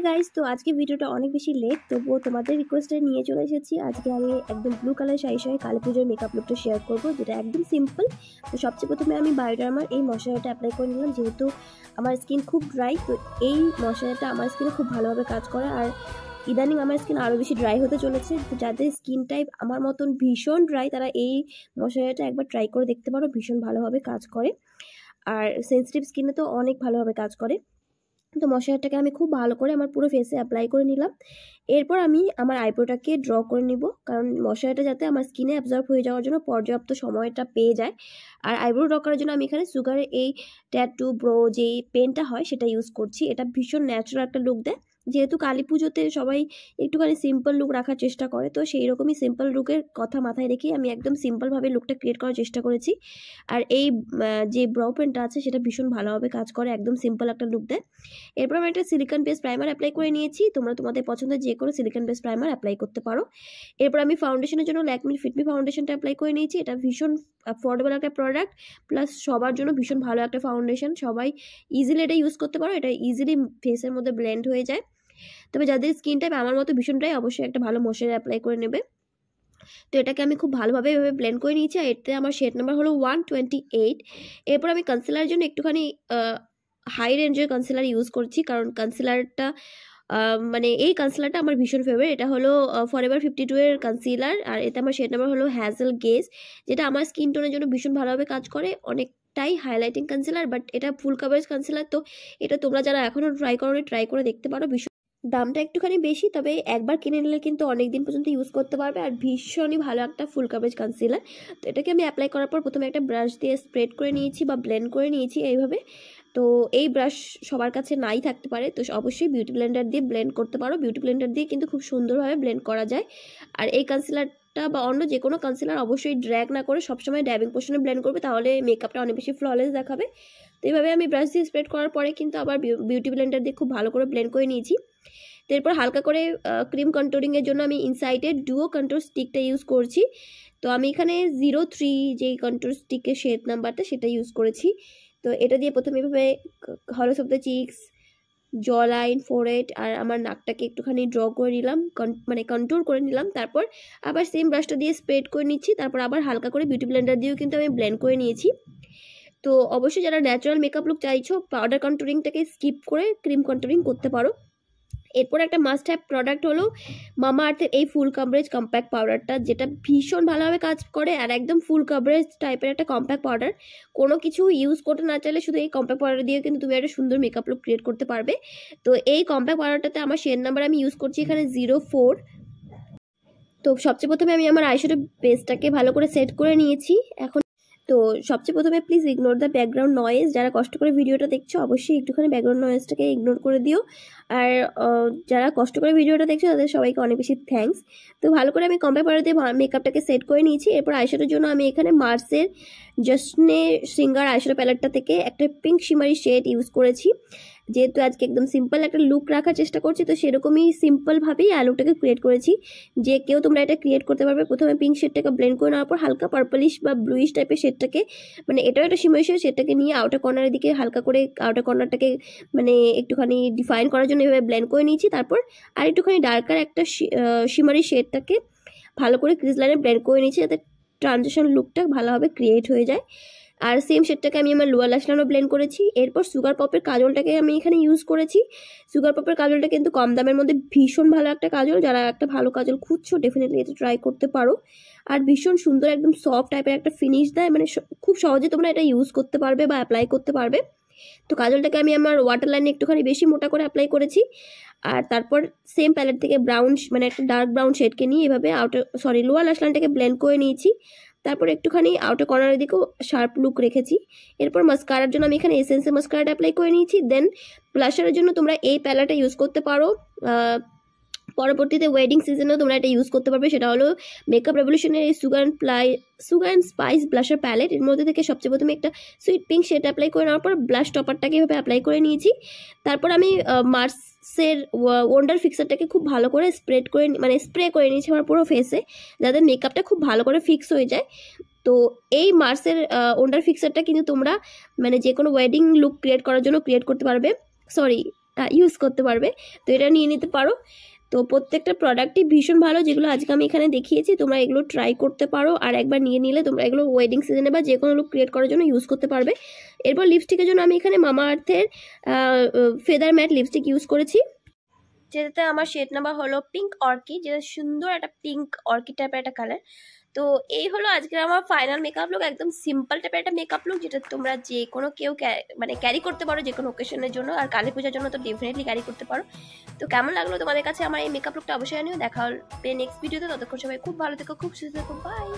hey guys তো আজকে ভিডিওটা অনেক বেশি লেট তবুও তোমাদের রিকোয়েস্টে নিয়ে চলে এসেছি আজকে আমি একদম ব্লু কালার শাড়ি সঙ্গে কালী পুজোর মেকআপ লুকটা শেয়ার করবো যেটা একদম সিম্পল তো সবচেয়ে প্রথমে আমি বায়োডার্মার এই মশলাটা অ্যাপ্লাই করে নিলাম যেহেতু আমার স্কিন খুব ড্রাই তো এই মশলাটা আমার স্কিনে খুব ভালোভাবে কাজ করে আর ইদানিং আমার স্কিন আরও বেশি ড্রাই হতে চলেছে তো যাদের স্কিন টাইপ আমার মতন ভীষণ ড্রাই তারা এই মশলাটা একবার ট্রাই করে দেখতে পারো ভীষণ ভালোভাবে কাজ করে আর সেন্সিটিভ স্কিনে তো অনেক ভালোভাবে কাজ করে তো মশলাটাকে আমি খুব ভালো করে আমার পুরো ফেসে অ্যাপ্লাই করে নিলাম এরপর আমি আমার আইব্রোটাকে ড্র করে নিব কারণ মশলাটা যাতে আমার স্কিনে অ্যাবজর্ব হয়ে যাওয়ার জন্য পর্যাপ্ত সময়টা পেয়ে যায় আর আইব্রো ড্র করার জন্য আমি এখানে সুগারের এই ট্যাটু ব্রো যেই পেনটা হয় সেটা ইউজ করছি এটা ভীষণ ন্যাচারাল একটা লুক দেয় যেহেতু কালী পুজোতে সবাই একটুখানি সিম্পল লুক রাখার চেষ্টা করে তো সেই রকমই সিম্পল লুকের কথা মাথায় রেখে আমি একদম সিম্পলভাবে লুকটা ক্রিয়েট করার চেষ্টা করেছি আর এই যে ব্রাউ পেনটা আছে সেটা ভীষণ ভালোভাবে কাজ করে একদম সিম্পল একটা লুক দেয় এরপর আমি একটা সিলিকন বেস প্রাইমার অ্যাপ্লাই করে নিয়েছি তোমরা তোমাদের পছন্দের যে কোনো সিলিকন বেস প্রাইমার অ্যাপ্লাই করতে পারো এরপর আমি ফাউন্ডেশনের জন্য ল্যাকমি ফিটমি ফাউন্ডেশনটা অ্যাপ্লাই করে নিয়েছি এটা ভীষণ অ্যাফোর্ডেবল একটা প্রোডাক্ট প্লাস সবার জন্য ভীষণ ভালো একটা ফাউন্ডেশন সবাই ইজিলি এটা ইউজ করতে পারো এটা ইজিলি ফেসের মধ্যে ব্লেন্ড হয়ে যায় তবে যাদের স্কিন টাইপ আমার মতো ভীষণ অবশ্যই একটা ভালো মশারি অ্যাপ্লাই করে নেবে তো এটাকে আমি খুব ভালোভাবে এভাবে ব্লেন্ড করে নিয়েছি আর এতে আমার শেড নাম্বার হলো ওয়ান টোয়েন্টি এইট এরপর আমি কনসিলারের জন্য একটুখানি হাই রেঞ্জের কনসিলার ইউজ করছি কারণ কনসিলারটা মানে এই কনসিলারটা আমার ভীষণ ফেভারিট এটা হলো ফর এভার ফিফটি টু এর কনসিলার আর এতে আমার শেড নাম্বার হলো হ্যাজেল গেস যেটা আমার স্কিন টোনের জন্য ভীষণ ভালোভাবে কাজ করে অনেক টাই হাইলাইটিং কনসিলার বাট এটা ফুল কাভারেজ কনসিলার তো এটা তোমরা যারা এখনও ট্রাই করো ট্রাই করে দেখতে পারো ভীষণ দামটা একটুখানি বেশি তবে একবার কিনে নিলে কিন্তু অনেক দিন পর্যন্ত ইউজ করতে পারবে আর ভীষণই ভালো একটা ফুল কাভারেজ কনসিলার তো এটাকে আমি অ্যাপ্লাই করার পর প্রথমে একটা ব্রাশ দিয়ে স্প্রেড করে নিয়েছি বা ব্লেন্ড করে নিয়েছি এইভাবে তো এই ব্রাশ সবার কাছে নাই থাকতে পারে তো অবশ্যই বিউটি ব্লেন্ডার দিয়ে ব্লেন্ড করতে পারো বিউটি ব্লেন্ডার দিয়ে কিন্তু খুব সুন্দরভাবে ব্লেন্ড করা যায় আর এই কনসিলার মেকআপটা বা অন্য যে কোনো কনসিলার অবশ্যই ড্র্যাগ না করে সবসময় ড্যাবিং পোশনে ব্ল্যান্ড করবে তাহলে মেকআপটা অনেক বেশি ফ্ললেস দেখাবে তো এইভাবে আমি ব্রাশ দিয়ে স্প্রেড করার পরে কিন্তু আবার বিউটি ব্ল্যান্ডার দিয়ে খুব ভালো করে ব্ল্যান্ড করে নিয়েছি তারপর এরপর হালকা করে ক্রিম কন্ট্রোলিংয়ের জন্য আমি ইনসাইটের ডুও কন্ট্রোল স্টিকটা ইউজ করছি তো আমি এখানে জিরো থ্রি যেই কন্ট্রোল স্টিকের শেড নাম্বারটা সেটা ইউজ করেছি তো এটা দিয়ে প্রথমে এভাবে hollows of the cheeks jawline forehead আর আমার নাকটাকে একটুখানি ড্র করে নিলাম মানে কন্ট্রোল করে নিলাম তারপর আবার সেম ব্রাশটা দিয়ে স্প্রেড করে নিচ্ছি তারপর আবার হালকা করে বিউটি ব্লেন্ডার দিয়েও কিন্তু আমি ব্লেন্ড করে নিয়েছি তো অবশ্যই যারা ন্যাচারাল মেকআপ লুক চাইছো পাউডার কন্ট্রোলিংটাকে স্কিপ করে ক্রিম কন্ট্রোলিং করতে পারো এরপর একটা মাস্ট হ্যাভ প্রোডাক্ট হলো মামা আর্থের এই ফুল কাভারেজ কম্প্যাক্ট পাউডারটা যেটা ভীষণ ভালোভাবে কাজ করে আর একদম ফুল কাভারেজ টাইপের একটা কম্প্যাক্ট পাউডার কোনো কিছু ইউজ করতে না চাইলে শুধু এই কম্প্যাক্ট পাউডার দিয়ে কিন্তু তুমি একটা সুন্দর মেকআপ লুক ক্রিয়েট করতে পারবে তো এই কম্প্যাক্ট পাউডারটাতে আমার শেয়ার নাম্বার আমি ইউজ করছি এখানে জিরো ফোর তো সবচেয়ে প্রথমে আমি আমার আইশোটা বেসটাকে ভালো করে সেট করে নিয়েছি এখন তো সবচেয়ে প্রথমে please ignore the background noise যারা কষ্ট করে ভিডিওটা দেখছো অবশ্যই একটুখানি ব্যাকগ্রাউন্ড নয়েজটাকে ইগনোর করে দিও আর যারা কষ্ট করে ভিডিওটা দেখছো তাদের সবাইকে অনেক বেশি থ্যাংকস তো ভালো করে আমি কম্পে দিয়ে মেকআপটাকে সেট করে নিয়েছি এরপর আইশোটার জন্য আমি এখানে মার্সের জশ্নে সিঙ্গার আইশ্যাডো প্যালেটটা থেকে একটা পিঙ্ক শিমারি শেড ইউজ করেছি যেহেতু আজকে একদম সিম্পল একটা লুক রাখার চেষ্টা করছি তো সেরকমই সিম্পলভাবেই আলুটাকে ক্রিয়েট করেছি যে কেউ তোমরা এটা ক্রিয়েট করতে পারবে প্রথমে পিঙ্ক শেডটাকে ব্লেন্ড করে নেওয়ার পর হালকা পার্পলিশ বা ব্লুইশ টাইপের শেডটাকে মানে এটাও একটা সিমের শেড সেটাকে নিয়ে আউটার কর্নারের দিকে হালকা করে আউটার কর্নারটাকে মানে একটুখানি ডিফাইন করার জন্য এভাবে ব্লেন্ড করে নিয়েছি তারপর আর একটুখানি ডার্কার একটা সিমারি শেডটাকে ভালো করে ক্রিজ লাইনে ব্লেন্ড করে নিয়েছি যাতে ট্রানজেকশন লুকটা ভালোভাবে ক্রিয়েট হয়ে যায় আর সেম শেডটাকে আমি আমার লোয়ার লাশ লাইনও ব্লেন্ড করেছি এরপর সুগার পপের কাজলটাকে আমি এখানে ইউজ করেছি সুগার পপের কাজলটা কিন্তু কম দামের মধ্যে ভীষণ ভালো একটা কাজল যারা একটা ভালো কাজল খুঁজছো ডেফিনেটলি এটা ট্রাই করতে পারো আর ভীষণ সুন্দর একদম সফট টাইপের একটা ফিনিশ দেয় মানে খুব সহজে তোমরা এটা ইউজ করতে পারবে বা অ্যাপ্লাই করতে পারবে তো কাজলটাকে আমি আমার ওয়াটার লাইনে একটুখানি বেশি মোটা করে অ্যাপ্লাই করেছি আর তারপর সেম প্যালেট থেকে ব্রাউন মানে একটা ডার্ক ব্রাউন শেডকে নিয়ে এভাবে আউটার সরি লোয়ার লাইনটাকে ব্লেন্ড করে নিয়েছি তারপর একটুখানি আউটার কর্নারের দিকেও শার্প লুক রেখেছি এরপর মাস্কারার জন্য আমি এখানে এসেন্সের মাস্কারাটা অ্যাপ্লাই করে নিয়েছি দেন ব্লাশারের জন্য তোমরা এই প্যালাটা ইউজ করতে পারো পরবর্তীতে ওয়েডিং সিজনেও তোমরা এটা ইউজ করতে পারবে সেটা হলো মেকআপ রেভলিউশনের এই sugar and ply sugar and spice blusher palette এর মধ্যে থেকে সবচেয়ে প্রথমে একটা সুইট পিঙ্ক সেট অ্যাপ্লাই করে নেওয়ার পর ব্লাশ টপারটাকে এভাবে অ্যাপ্লাই করে নিয়েছি তারপর আমি মার্সের ওয়ান্ডার ফিক্সারটাকে খুব ভালো করে স্প্রেড করে মানে স্প্রে করে নিয়েছি আমার পুরো ফেসে যাতে মেকআপটা খুব ভালো করে ফিক্স হয়ে যায় তো এই মার্সের ওন্ডার ফিক্সারটা কিন্তু তোমরা মানে যে কোনো ওয়েডিং লুক ক্রিয়েট করার জন্য ক্রিয়েট করতে পারবে সরি ইউজ করতে পারবে তো এটা নিয়ে নিতে পারো তো প্রত্যেকটা প্রোডাক্টই ভীষণ ভালো যেগুলো আজকে আমি এখানে দেখিয়েছি তোমরা এগুলো ট্রাই করতে পারো আর একবার নিয়ে নিলে তোমরা এগুলো ওয়েডিং সিজনে বা যে কোনো লুক ক্রিয়েট করার জন্য ইউজ করতে পারবে এরপর লিপস্টিকের জন্য আমি এখানে মামা আর্থের ফেদার ম্যাট লিপস্টিক ইউজ করেছি যেটাতে আমার শেড নাম্বার হলো পিঙ্ক অর্কিড যেটা সুন্দর একটা পিঙ্ক অর্কিড টাইপের একটা কালার তো এই হলো আজকের আমার ফাইনাল মেকআপ লুক একদম সিম্পল টাইপের একটা মেকআপ লুক যেটা তোমরা যে কোনো কেউ মানে ক্যারি করতে পারো যে কোনো ওকেশনের জন্য আর কালী পূজার জন্য তো ডেফিনেটলি ক্যারি করতে পারো তো কেমন লাগলো তোমাদের কাছে আমার এই মেকআপ লুকটা অবশ্যই আনিও দেখা হবে নেক্সট ভিডিওতে ততক্ষণ সবাই খুব ভালো থেকো খুব সুস্থ থেকো বাই